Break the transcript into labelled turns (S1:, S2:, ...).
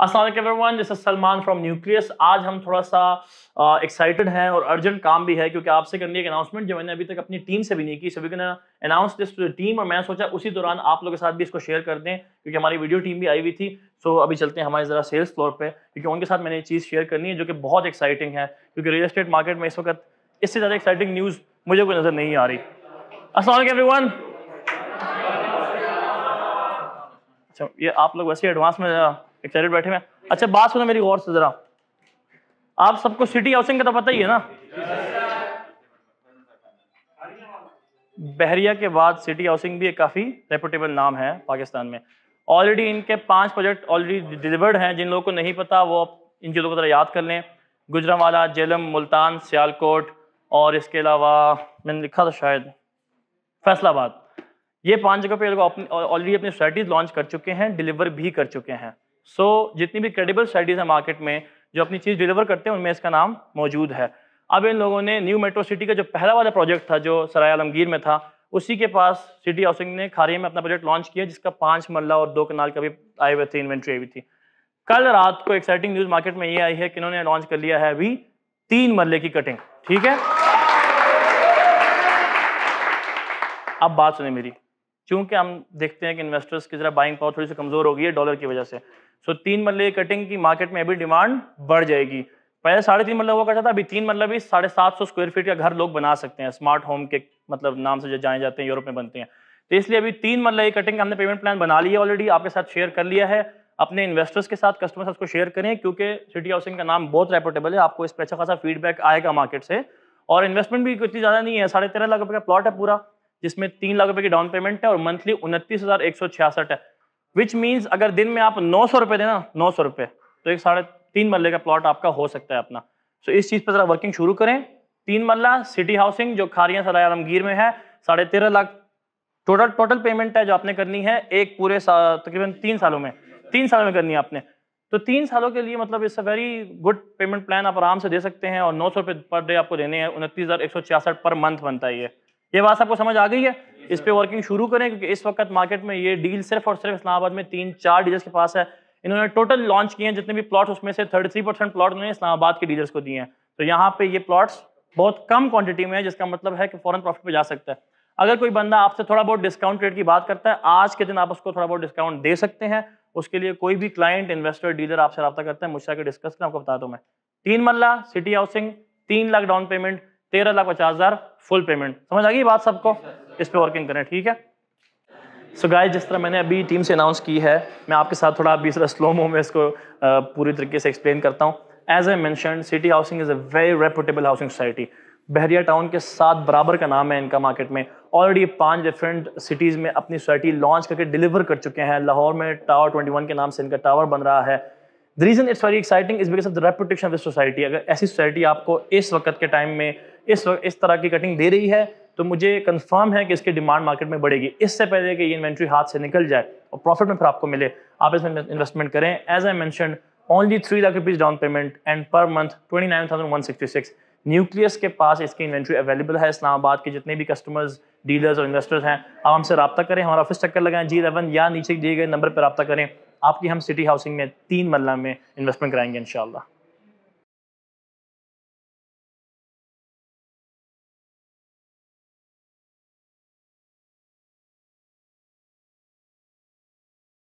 S1: असल everyone this is Salman from Nucleus आज हम थोड़ा सा एक्साइटेड हैं और अर्जेंट काम भी है क्योंकि आपसे करनी है एक अनाउंसमेंट जो मैंने अभी तक अपनी टीम से भी नहीं की सभी ने announce this to the team और मैं सोचा उसी दौरान आप लोगों के साथ भी इसको शेयर कर दें क्योंकि हमारी वीडियो टीम भी आई हुई थी सो so, अभी चलते हैं हमारे ज़रा सेल्स फ्लोर पर क्योंकि उनके साथ मैंने ये चीज़ शेयर करनी है जो कि बहुत एक्साइटिंग है क्योंकि रियल इस्टेट मार्केट में इस वक्त इससे ज़्यादा एक्साइटिंग न्यूज़ मुझे कोई नज़र नहीं आ रही असल एवरी अच्छा ये आप लोग वैसे एडवांस में एक्साइटेड बैठे हैं अच्छा बात सुनो मेरी गौर से ज़रा आप सबको सिटी हाउसिंग का तो पता ही है ना बहरिया के बाद सिटी हाउसिंग भी एक काफ़ी रेपुटेबल नाम है पाकिस्तान में ऑलरेडी इनके पांच प्रोजेक्ट ऑलरेडी डिलीवर्ड हैं जिन लोगों को नहीं पता वो आप इन चीज़ों को ज़रा याद कर लें गुजरावाला जेलम मुल्तान सियालकोट और इसके अलावा मैंने लिखा था शायद फैसलाबाद ये पांच जगह पे लोग ऑलरेडी अपनी स्ट्रेटीज लॉन्च कर चुके हैं डिलीवर भी कर चुके हैं सो so, जितनी भी क्रेडिबल स्ट्रेटीज हैं मार्केट में जो अपनी चीज़ डिलीवर करते हैं उनमें इसका नाम मौजूद है अब इन लोगों ने न्यू मेट्रो सिटी का जो पहला वाला प्रोजेक्ट था जो सराय आलमगीर में था उसी के पास सिटी हाउसिंग ने खारिया में अपना प्रोजेक्ट लॉन्च किया जिसका पांच मल्ला और दो कनाल का भी आए हुए थे इन्वेंट्री आई थी कल रात को एक्साइटिंग न्यूज़ मार्केट में ये आई है कि इन्होंने लॉन्च कर लिया है अभी तीन मल्ले की कटिंग ठीक है अब बात सुने मेरी क्योंकि हम देखते हैं कि इन्वेस्टर्स की जरा बाइंग पावर थोड़ी सी कमज़ोर हो गई है डॉलर की वजह से सो so, तीन मरल कटिंग की मार्केट में अभी डिमांड बढ़ जाएगी पहले साढ़े तीन मरल हुआ करता था अभी तीन मतलब भी साढ़े सात सौ स्क्वायर फीट का घर लोग बना सकते हैं स्मार्ट होम के मतलब नाम से जो जाने जाते हैं यूरोप में बनते हैं तो इसलिए अभी तीन मरल कटिंग हमने पेमेंट प्लान बना लिया ऑलरेडी आपके साथ शेयर कर लिया है अपने इन्वेस्टर्स के साथ कस्टमर साथ को शेयर करें क्योंकि सिटी हाउसिंग का नाम बहुत रेपोटेबल है आपको इस पर अच्छा खासा फीडबैक आएगा मार्केट से और इन्वेस्टमेंट भी इतनी ज़्यादा नहीं है साढ़े तेरह लाख रुपये का प्लॉट है पूरा जिसमें तीन लाख रुपए की डाउन पेमेंट है और मंथली उनतीस हजार एक सौ छियासठ है विच मीन्स अगर दिन में आप नौ सौ रुपये देना नौ सौ रुपये तो एक साढ़े तीन मरले का प्लॉट आपका हो सकता है अपना सो so, इस चीज़ पर ज़रा वर्किंग शुरू करें तीन मरला सिटी हाउसिंग जो खारिया सराय आलमगीर में है साढ़े तेरह लाख टोटल टोटल पेमेंट है जो आपने करनी है एक पूरे तकरीबन तीन सालों में तीन सालों में करनी है आपने तो तीन सालों के लिए मतलब it's a very good payment plan आप आराम से दे सकते हैं और नौ सौ रुपये पर डे आपको देने हैं उनतीस हज़ार एक सौ छियासठ पर मंथ बनता है ये ये बात आपको समझ आ गई है इस पे वर्किंग शुरू करें क्योंकि इस वक्त मार्केट में ये डील सिर्फ और सिर्फ इस्लामाबाद में तीन चार डीलर्स के पास है इन्होंने टोटल लॉन्च किए हैं जितने भी प्लॉट उसमें से 33 परसेंट प्लॉट उन्होंने इस्लामाबाद के डीलर्स को दिए हैं तो यहाँ पे ये प्लॉट्स बहुत कम क्वांटिटी में है जिसका मतलब है कि फॉरन प्रॉफिट पर जा सकता है अगर कोई बंदा आपसे थोड़ा बहुत डिस्काउंट रेट की बात करता है आज के दिन आप उसको थोड़ा बहुत डिस्काउंट दे सकते हैं उसके लिए कोई भी क्लाइंट इन्वेस्टर डीलर आपसे रब्ता करते हैं मुझसे आकर डिस्कस करें आपको बता दूँ मैं तीन मल्ला सिटी हाउसिंग तीन लाख डाउन पेमेंट तेरह लाख पचास हजार फुल पेमेंट समझ आ गई बात सबको इस पर वर्किंग करें ठीक है सो so गाइस जिस तरह मैंने अभी टीम से अनाउंस की है मैं आपके साथ थोड़ा अभी स्लो मो में इसको पूरी तरीके से एक्सप्लेन करता हूँ as a Mansion City housing is a very reputable housing society Bahria Town के साथ बराबर का नाम है इनका मार्केट में ऑलरेडी पांच डिफरेंट सिटीज़ में अपनी सोसाइटी लॉन्च करके डिलीवर कर चुके हैं लाहौर में टावर 21 के नाम से इनका टावर बन रहा है the reason it's very exciting is because of the reputation of the society अगर ऐसी सोसाइटी आपको इस वक्त के टाइम में इस इस तरह की कटिंग दे रही है तो मुझे कंफर्म है कि इसकी डिमांड मार्केट में बढ़ेगी इससे पहले कि ये इन्वेंट्री हाथ से निकल जाए और प्रॉफिट में फिर आपको मिले आप इसमें इन्वेस्टमेंट करें as I Mansion only three lakh rupees down payment and per month twenty nine thousand one sixty six Nucleus के पास इसकी इन्वेंट्री अवेलेबल है इस्लामाबाद के जितने भी कस्टमर्स डीलर्स और इन्वेस्टर्स हैं आप हमसे रब्ता करें हमारा ऑफिस चक्कर लगाएं जी इलेवन या नीचे दिए गए नंबर पर रब्ता करें आपकी हम सिटी हाउसिंग में तीन मल्ला में इन्वेस्टमेंट कराएंगे इंशाल्लाह